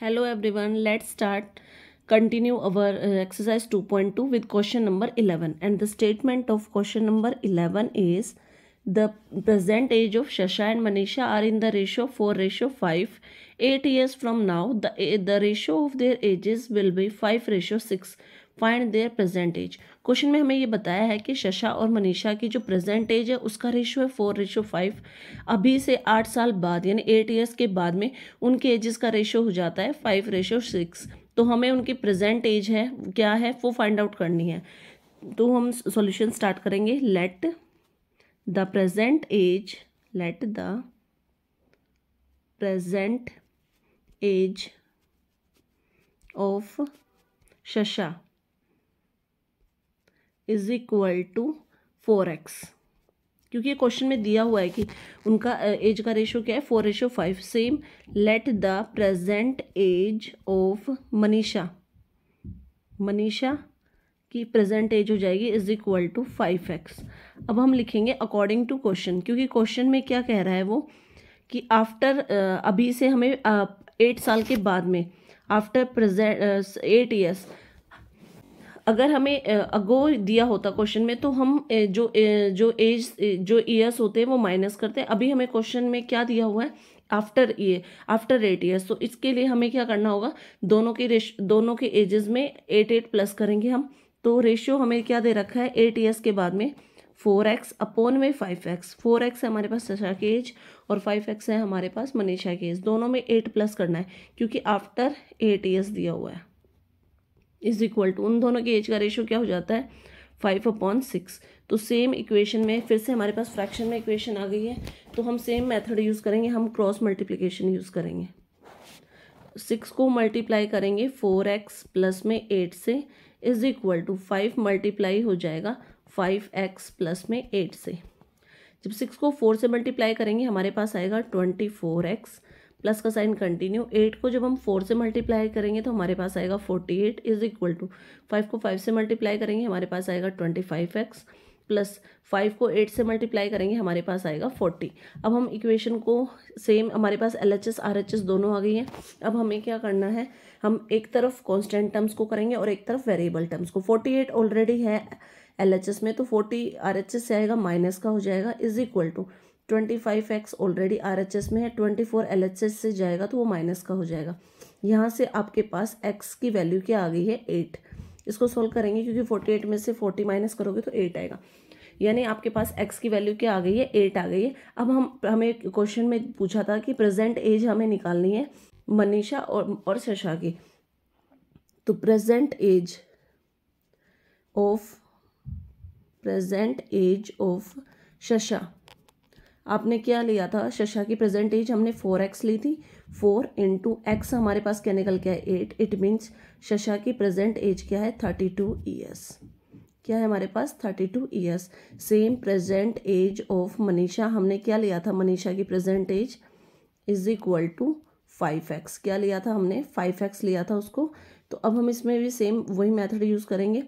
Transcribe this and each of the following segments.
hello everyone let's start continue our uh, exercise 2.2 with question number 11 and the statement of question number 11 is the present age of shasha and manisha are in the ratio 4 ratio 5 8 years from now the eh, the ratio of their ages will be 5 ratio 6 find their present age question में हमें ये बताया है कि शशा और मनीषा की जो present as है उसका रेशो है फोर रेशो फाइव अभी से आठ साल बाद यानी एट ईयर्स के बाद में उनके एजेस का रेशो हो जाता है फाइव रेशो सिक्स तो हमें उनकी प्रेजेंट एज है क्या है वो फाइंड आउट करनी है तो हम सॉल्यूशन स्टार्ट करेंगे let the present age let the present age of Shasha is equal to four x क्योंकि क्वेश्चन में दिया हुआ है कि उनका एज का रेशो क्या है four ratio five same let the present age of Manisha Manisha की प्रेजेंट एज हो जाएगी is equal to five x अब हम लिखेंगे अकॉर्डिंग टू क्वेश्चन क्योंकि क्वेश्चन में क्या कह रहा है वो कि आफ्टर अभी से हमें एट साल के बाद में आफ्टर प्रेजेंट एट ईयर्स अगर हमें अगो दिया होता क्वेश्चन में तो हम जो जो एज जो ईयर्स होते हैं वो माइनस करते हैं अभी हमें क्वेश्चन में क्या दिया हुआ है आफ्टर ये आफ्टर एट ईयर्स तो इसके लिए हमें क्या करना होगा दोनों के रेश दोनों के एजेस में एट एट प्लस करेंगे हम तो रेशियो हमें क्या दे रखा है एट ईयर्स के बाद में फोर एक्स अपोन में फाइव एक्स फोर एक्स है हमारे पास सशा की एज और फाइव एक्स है हमारे पास मनीषा की एज दोनों में एट प्लस करना है क्योंकि आफ्टर एट ईयर्स दिया हुआ है इज इक्वल टू उन दोनों के एज का रेशियो क्या हो जाता है फाइव अपॉन सिक्स तो सेम इक्वेशन में फिर से हमारे पास फ्रैक्शन में इक्वेशन आ गई है तो हम सेम मेथड यूज़ करेंगे हम क्रॉस मल्टीप्लिकेशन यूज़ करेंगे सिक्स को मल्टीप्लाई करेंगे फोर एक्स प्लस में एट से is equal to five multiply हो जाएगा फाइव एक्स प्लस में एट से जब सिक्स को फोर से मल्टीप्लाई करेंगे हमारे पास आएगा ट्वेंटी फोर एक्स प्लस का साइन कंटिन्यू एट को जब हम फोर से मल्टीप्लाई करेंगे तो हमारे पास आएगा forty eight is equal to five को फाइव से मल्टीप्लाई करेंगे हमारे पास आएगा twenty five x plus five को एट से मल्टीप्लाई करेंगे हमारे पास आएगा फोर्टी अब हम इक्वेशन को सेम हमारे पास L H S R H S दोनों आ गई हैं अब हमें क्या करना है हम एक तरफ कॉन्स्टेंट टर्म्स को करेंगे और एक तरफ वेरिएबल टर्म्स को फोर्टी एट ऑलरेडी है एल एच एस में तो फोर्टी आर एच एस से आएगा माइनस का हो जाएगा is equal to twenty five x already R H S में है twenty four L H S से जाएगा तो वो माइनस का हो जाएगा यहाँ से आपके पास एक्स की वैल्यू क्या आ गई है एट इसको सोल्व करेंगे क्योंकि फोर्टी एट में से फोर्टी माइनस करोगे तो एट आएगा यानी आपके पास एक्स की वैल्यू क्या आ गई है एट आ गई है अब हम हमें क्वेश्चन में पूछा था कि प्रेजेंट एज हमें निकालनी है मनीषा और और शशा की तो present age of present age of Shasha आपने क्या लिया था शशा की प्रेजेंट एज हमने फोर एक्स ली थी फोर इंटू एक्स हमारे पास क्या निकल के है एट इट मीन्स शशा की प्रेजेंट एज क्या है थर्टी टू ईयर्स क्या है हमारे पास thirty two years same present age of Manisha हमने क्या लिया था मनीषा की present age is equal to five x क्या लिया था हमने फाइव एक्स लिया था उसको तो अब हम इसमें भी सेम वही मेथड यूज़ करेंगे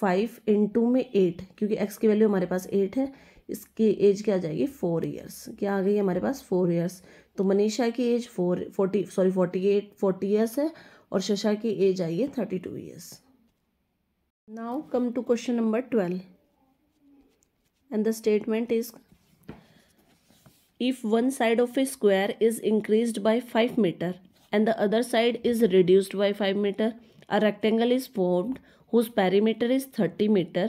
फाइव इंटू में एट क्योंकि एक्स की वैल्यू हमारे पास एट है इसकी एज क्या आ जाएगी फोर इयर्स क्या आ गई है हमारे पास फोर इयर्स तो मनीषा की age four forty sorry forty eight forty years है और शशा की एज आई है thirty two years now come to question number twelve and the statement is if one side of a square is increase by five metre and the other side is reduced by five metre a rectangle is formed whose perimeter is thirty metre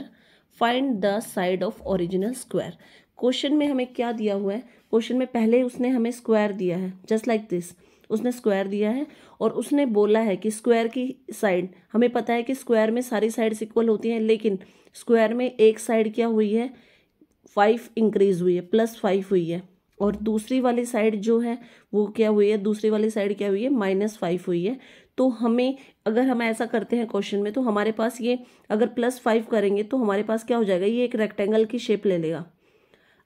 find the side of original square question में हमें क्या दिया हुआ है question में पहले उसने हमें स्क्वायर दिया है जस्ट लाइक दिस उसने स्क्वायर दिया है और उसने बोला है कि स्क्वायर की साइड हमें पता है कि स्क्वायर में सारी साइड्स इक्वल होती हैं लेकिन स्क्वायर में एक साइड क्या हुई है फाइव इंक्रीज हुई है प्लस फाइव हुई है और दूसरी वाली साइड जो है वो क्या हुई है दूसरी वाली साइड क्या हुई है माइनस फाइव हुई है तो हमें अगर हम ऐसा करते हैं क्वेश्चन में तो हमारे पास ये अगर प्लस फाइव करेंगे तो हमारे पास क्या हो जाएगा ये एक रेक्टेंगल की शेप ले लेगा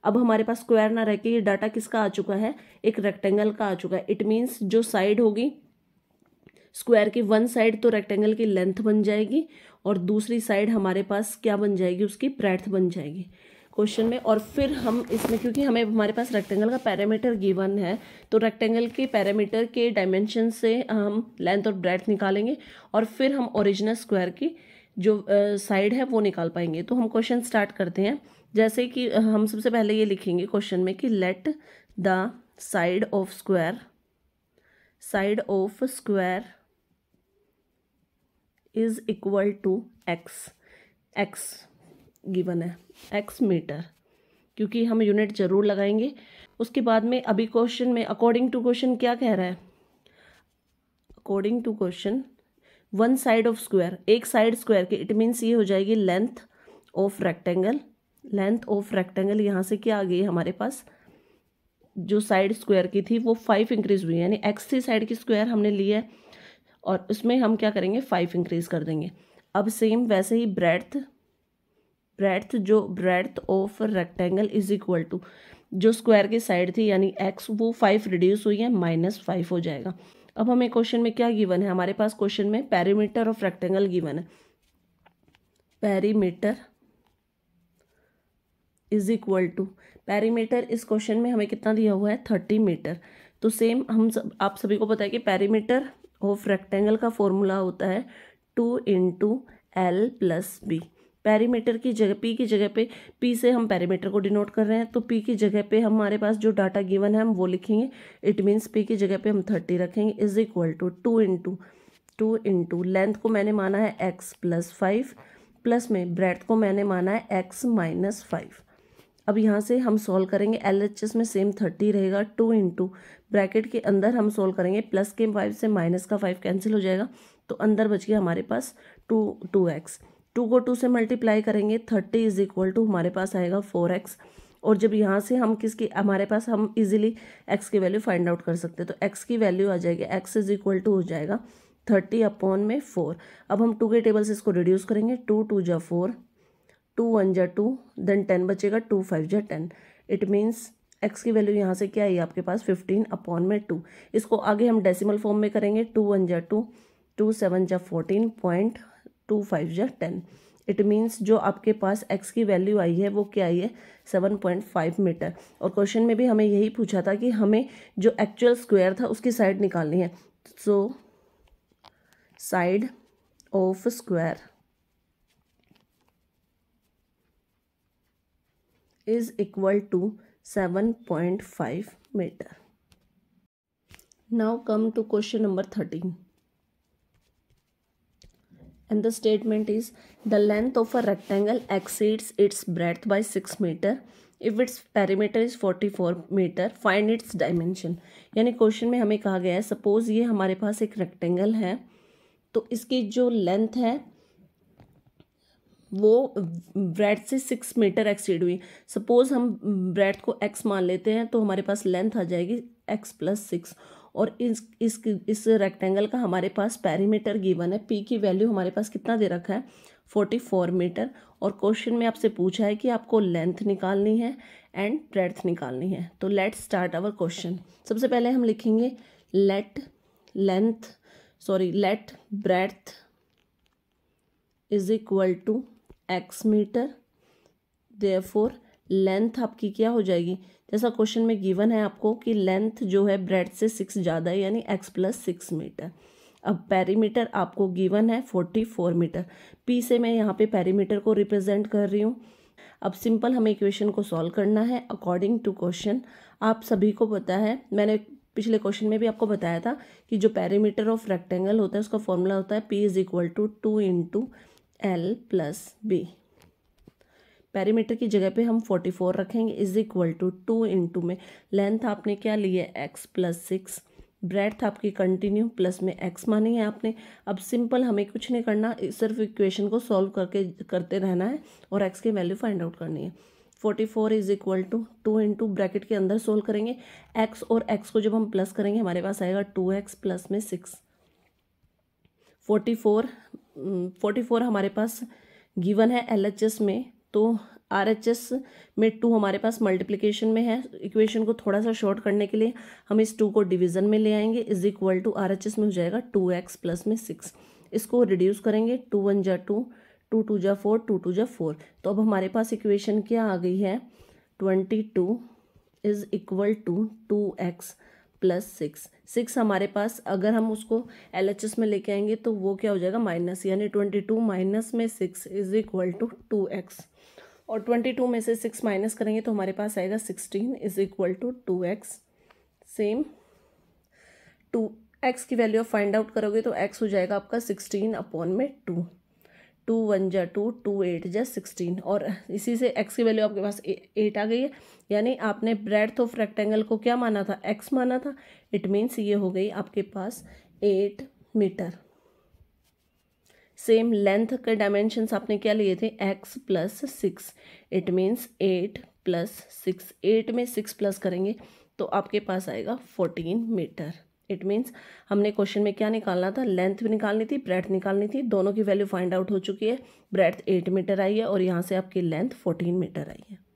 अब हमारे पास स्क्वायर ना रह के ये डाटा किसका आ चुका है एक रेक्टेंगल का आ चुका है इट मीन्स जो साइड होगी स्क्वायर तो की वन साइड तो रेक्टेंगल की लेंथ बन जाएगी और दूसरी साइड हमारे पास क्या बन जाएगी उसकी प्रैथ बन जाएगी क्वेश्चन में और फिर हम इसमें क्योंकि हमें हमारे पास रेक्टेंगल का पैरामीटर गिवन है तो रेक्टेंगल के पैरामीटर के डायमेंशन से हम लेंथ और ब्रेथ निकालेंगे और फिर हम ओरिजिनल स्क्वायर की जो साइड है वो निकाल पाएंगे तो हम क्वेश्चन स्टार्ट करते हैं जैसे कि हम सबसे पहले ये लिखेंगे क्वेश्चन में कि let the side of square side of square is equal to x x given है एक्स मीटर क्योंकि हम यूनिट जरूर लगाएंगे उसके बाद में अभी क्वेश्चन में अकॉर्डिंग टू क्वेश्चन क्या कह रहा है according to question one side of square एक साइड स्क्वायर की इट मीन्स ये हो जाएगी length of rectangle length of rectangle यहाँ से क्या आ गई हमारे पास जो साइड स्क्वायर की थी वो फाइव इंक्रीज हुई है यानी एक्स थ्री साइड की स्क्वायर हमने ली है और उसमें हम क्या करेंगे फाइव इंक्रीज कर देंगे अब सेम वैसे ही ब्रेथ ब्रेथ जो breadth of rectangle is equal to जो स्क्वायर की साइड थी यानी एक्स वो फाइव रिड्यूस हुई है माइनस फाइव हो जाएगा अब हमें क्वेश्चन में क्या गिवन है हमारे पास क्वेश्चन में पैरीमीटर ऑफ रेक्टेंगल गिवन है perimeter is equal to perimeter इस क्वेश्चन में हमें कितना दिया हुआ है थर्टी मीटर तो सेम हम सब आप सभी को पता है कि पैरीमीटर ऑफ रेक्टेंगल का फॉर्मूला होता है two into L plus B perimeter की जगह पी की जगह पे पी से हम पैरीमीटर को डिनोट कर रहे हैं तो पी की जगह पे हमारे पास जो डाटा गिवन है हम वो लिखेंगे इट मीन्स पी की जगह पे हम थर्टी रखेंगे is equal to two into two into length को मैंने माना है एक्स प्लस फाइव प्लस में ब्रेथ को मैंने माना है एक्स माइनस फाइव अब यहाँ से हम सॉल्व करेंगे एल एच एस में सेम थर्टी रहेगा टू इंटू ब्रैकेट के अंदर हम सोल्व करेंगे प्लस के फाइव से माइनस का फाइव कैंसिल हो जाएगा तो अंदर बच गया हमारे पास टू टू एक्स टू को टू से मल्टीप्लाई करेंगे थर्टी इज इक्वल टू हमारे पास आएगा फोर एक्स और जब यहाँ से हम किसकी हमारे पास हम इजीली एक्स की वैल्यू फाइंड आउट कर सकते हैं तो एक्स की वैल्यू आ जाएगी एक्स इज इक्वल टू हो जाएगा थर्टी अपॉन में फोर अब हम टू के टेबल से इसको रिड्यूस करेंगे टू टू जा फोर टू वन जा टू देन टेन बचेगा टू फाइव जा टेन इट मीन्स एक्स की वैल्यू यहाँ से क्या आई आपके पास फिफ्टीन अपॉन में टू इसको आगे हम डेसिमल फॉर्म में करेंगे टू वन जा टू टू सेवन जा फोर्टीन पॉइंट टू फाइव या टेन इट मीन्स जो आपके पास एक्स की वैल्यू आई है वो क्या आई है सेवन पॉइंट फाइव मीटर और क्वेश्चन में भी हमें यही पूछा था कि हमें जो एक्चुअल स्क्वायर था उसकी साइड निकालनी है so side of square is equal to seven point five metre now come to question number thirteen and the statement is the length of a rectangle exceeds its breadth by 6 meter if its perimeter is 44 meter find its dimension यानी question में हमें कहा गया है suppose ये हमारे पास एक rectangle है तो इसकी जो लेंथ है वो ब्रेड से सिक्स मीटर एक्सीड हुई सपोज हम ब्रेड को एक्स मान लेते हैं तो हमारे पास लेंथ आ जाएगी एक्स प्लस सिक्स और इस इस इस रेक्टेंगल का हमारे पास पैरीमीटर गिवन है पी की वैल्यू हमारे पास कितना दे रखा है फोर्टी फोर मीटर और क्वेश्चन में आपसे पूछा है कि आपको लेंथ निकालनी है एंड ब्रेड्थ निकालनी है तो लेट स्टार्ट आवर क्वेश्चन सबसे पहले हम लिखेंगे let length sorry let breadth is equal to x metre therefore length आपकी क्या हो जाएगी जैसा क्वेश्चन में गिवन है आपको कि लेंथ जो है ब्रेड से सिक्स ज़्यादा है यानी एक्स प्लस सिक्स मीटर अब पैरीमीटर आपको गिवन है फोर्टी फोर मीटर पी से मैं यहाँ पे पैरीमीटर को रिप्रेजेंट कर रही हूँ अब सिंपल हमें इक्वेशन को सॉल्व करना है अकॉर्डिंग टू क्वेश्चन आप सभी को पता है मैंने पिछले क्वेश्चन में भी आपको बताया था कि जो पैरीमीटर ऑफ रेक्टेंगल होता है उसका फॉर्मूला होता है P is equal to two into L plus B perimeter की जगह पे हम फोर्टी फोर रखेंगे is equal to two into में लेंथ आपने क्या ली है एक्स प्लस सिक्स ब्रेथ आपकी कंटिन्यू प्लस में एक्स मानी है आपने अब सिंपल हमें कुछ नहीं करना सिर्फ इक्वेशन को सॉल्व करके करते रहना है और एक्स की वैल्यू फाइंड आउट करनी है forty four is equal to two into bracket के अंदर सोल्व करेंगे एक्स और एक्स को जब हम प्लस करेंगे हमारे पास आएगा टू एक्स प्लस में six forty four forty four हमारे पास गिवन है एल एच एस में तो आर एच एस में टू हमारे पास मल्टीप्लीकेशन में है इक्वेशन को थोड़ा सा शॉर्ट करने के लिए हम इस टू को डिवीजन में ले आएंगे is equal to R H S में हो जाएगा टू एक्स प्लस में सिक्स इसको रिड्यूस करेंगे टू वन जा टू टू टू जा फोर टू टू जा फोर तो अब हमारे पास इक्वेशन क्या आ गई है twenty two is equal to two x plus six six हमारे पास अगर हम उसको एल एच एस में लेके आएंगे तो वो क्या हो जाएगा माइनस यानी ट्वेंटी टू माइनस में six is equal to two x और ट्वेंटी टू में से सिक्स माइनस करेंगे तो हमारे पास आएगा sixteen is equal to two x same two x की वैल्यू ऑफ फाइंड आउट करोगे तो एक्स हो जाएगा आपका सिक्सटीन अपॉन में टू टू वन जा टू टू एट जा सिक्सटीन और इसी से एक्स की वैल्यू आपके पास एट आ गई है यानी आपने ब्रेड ऑफ रेक्टेंगल को क्या माना था एक्स माना था इट मीन्स ये हो गई आपके पास एट मीटर सेम लेंथ के डायमेंशंस आपने क्या लिए थे x plus six it means eight plus six eight में सिक्स प्लस करेंगे तो आपके पास आएगा फोर्टीन मीटर इट मीन्स हमने क्वेश्चन में क्या निकालना था लेंथ भी निकालनी थी ब्रेथ निकालनी थी दोनों की वैल्यू फाइंड आउट हो चुकी है ब्रेथ एट मीटर आई है और यहाँ से आपकी लेंथ फोर्टीन मीटर आई है